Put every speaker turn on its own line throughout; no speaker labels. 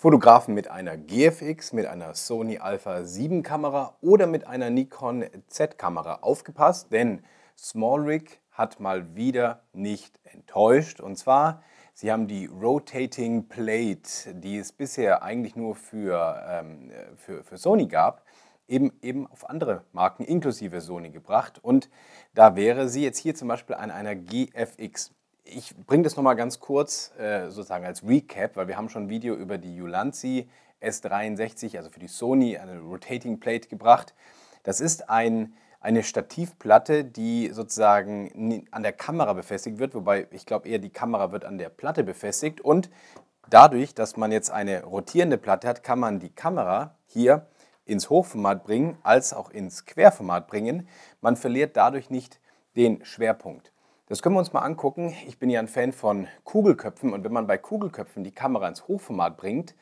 Fotografen mit einer GFX, mit einer Sony Alpha 7 Kamera oder mit einer Nikon Z Kamera aufgepasst, denn Small Rig hat mal wieder nicht enttäuscht und zwar Sie haben die Rotating Plate, die es bisher eigentlich nur für, ähm, für, für Sony gab, eben, eben auf andere Marken inklusive Sony gebracht. Und da wäre sie jetzt hier zum Beispiel an einer GFX ich bringe das nochmal ganz kurz äh, sozusagen als Recap, weil wir haben schon ein Video über die Ulanzi S63, also für die Sony, eine Rotating Plate gebracht. Das ist ein, eine Stativplatte, die sozusagen an der Kamera befestigt wird, wobei ich glaube eher die Kamera wird an der Platte befestigt und dadurch, dass man jetzt eine rotierende Platte hat, kann man die Kamera hier ins Hochformat bringen als auch ins Querformat bringen. Man verliert dadurch nicht den Schwerpunkt. Das können wir uns mal angucken. Ich bin ja ein Fan von Kugelköpfen und wenn man bei Kugelköpfen die Kamera ins Hochformat bringt,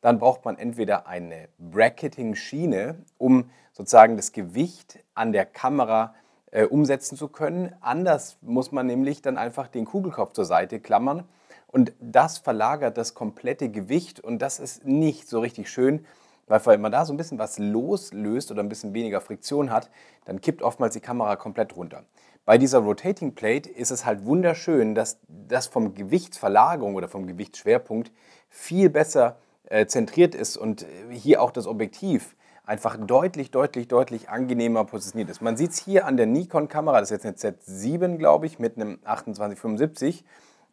dann braucht man entweder eine Bracketing-Schiene, um sozusagen das Gewicht an der Kamera äh, umsetzen zu können. Anders muss man nämlich dann einfach den Kugelkopf zur Seite klammern und das verlagert das komplette Gewicht und das ist nicht so richtig schön, weil wenn man da so ein bisschen was loslöst oder ein bisschen weniger Friktion hat, dann kippt oftmals die Kamera komplett runter. Bei dieser Rotating Plate ist es halt wunderschön, dass das vom Gewichtsverlagerung oder vom Gewichtsschwerpunkt viel besser äh, zentriert ist und äh, hier auch das Objektiv einfach deutlich, deutlich, deutlich angenehmer positioniert ist. Man sieht es hier an der Nikon-Kamera, das ist jetzt eine Z7, glaube ich, mit einem 2875.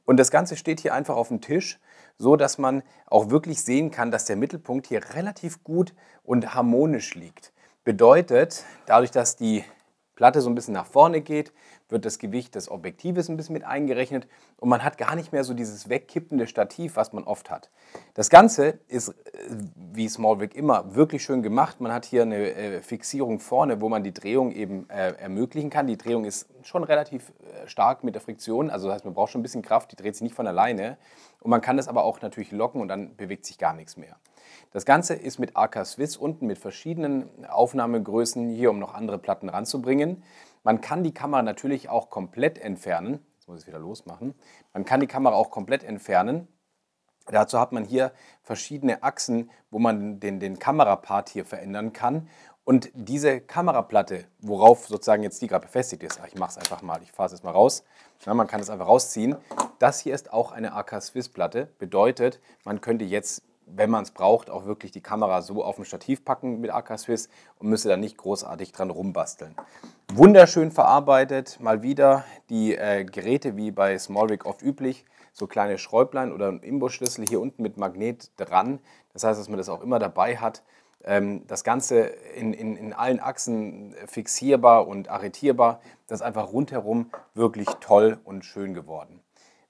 Und das Ganze steht hier einfach auf dem Tisch, so dass man auch wirklich sehen kann, dass der Mittelpunkt hier relativ gut und harmonisch liegt. Bedeutet, dadurch, dass die Platte so ein bisschen nach vorne geht wird das Gewicht des Objektives ein bisschen mit eingerechnet und man hat gar nicht mehr so dieses wegkippende Stativ, was man oft hat. Das Ganze ist, äh, wie Smallwick immer, wirklich schön gemacht. Man hat hier eine äh, Fixierung vorne, wo man die Drehung eben äh, ermöglichen kann. Die Drehung ist schon relativ äh, stark mit der Friktion, also das heißt, man braucht schon ein bisschen Kraft, die dreht sich nicht von alleine. Und man kann das aber auch natürlich locken und dann bewegt sich gar nichts mehr. Das Ganze ist mit AK Swiss unten mit verschiedenen Aufnahmegrößen hier, um noch andere Platten ranzubringen. Man kann die Kamera natürlich auch komplett entfernen. Jetzt muss ich es wieder losmachen. Man kann die Kamera auch komplett entfernen. Dazu hat man hier verschiedene Achsen, wo man den, den Kamerapart hier verändern kann. Und diese Kameraplatte, worauf sozusagen jetzt die gerade befestigt ist, ah, ich mache es einfach mal, ich fahre es jetzt mal raus, Na, man kann es einfach rausziehen. Das hier ist auch eine AK-Swiss-Platte, bedeutet, man könnte jetzt wenn man es braucht, auch wirklich die Kamera so auf dem Stativ packen mit AK Swiss und müsste da nicht großartig dran rumbasteln. Wunderschön verarbeitet, mal wieder die äh, Geräte wie bei Smallwick oft üblich, so kleine Schräublein oder Imbusschlüssel hier unten mit Magnet dran. Das heißt, dass man das auch immer dabei hat. Ähm, das Ganze in, in, in allen Achsen fixierbar und arretierbar. Das ist einfach rundherum wirklich toll und schön geworden.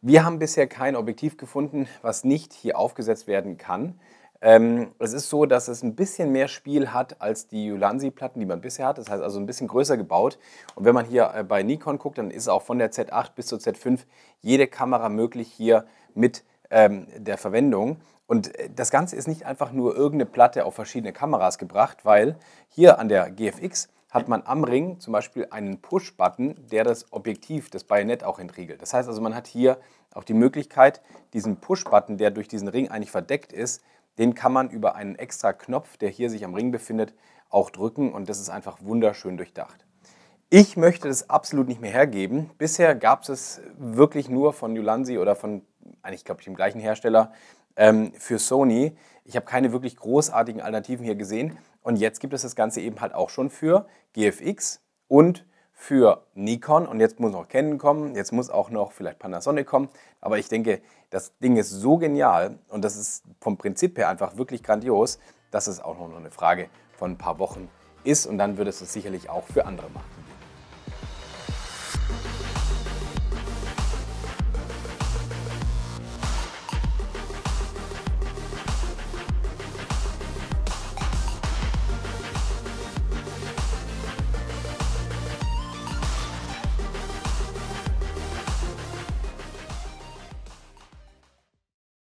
Wir haben bisher kein Objektiv gefunden, was nicht hier aufgesetzt werden kann. Ähm, es ist so, dass es ein bisschen mehr Spiel hat als die Yulansi-Platten, die man bisher hat. Das heißt also ein bisschen größer gebaut. Und wenn man hier äh, bei Nikon guckt, dann ist auch von der Z8 bis zur Z5 jede Kamera möglich hier mit ähm, der Verwendung. Und äh, das Ganze ist nicht einfach nur irgendeine Platte auf verschiedene Kameras gebracht, weil hier an der GFX hat man am Ring zum Beispiel einen Push-Button, der das Objektiv, das Bajonett auch entriegelt. Das heißt also, man hat hier auch die Möglichkeit, diesen Push-Button, der durch diesen Ring eigentlich verdeckt ist, den kann man über einen extra Knopf, der hier sich am Ring befindet, auch drücken und das ist einfach wunderschön durchdacht. Ich möchte das absolut nicht mehr hergeben. Bisher gab es es wirklich nur von Yulansi oder von, eigentlich glaube ich, dem gleichen Hersteller, ähm, für Sony. Ich habe keine wirklich großartigen Alternativen hier gesehen. Und jetzt gibt es das Ganze eben halt auch schon für GFX und für Nikon. Und jetzt muss noch Canon kommen, jetzt muss auch noch vielleicht Panasonic kommen. Aber ich denke, das Ding ist so genial und das ist vom Prinzip her einfach wirklich grandios, dass es auch noch eine Frage von ein paar Wochen ist. Und dann wird es das sicherlich auch für andere machen.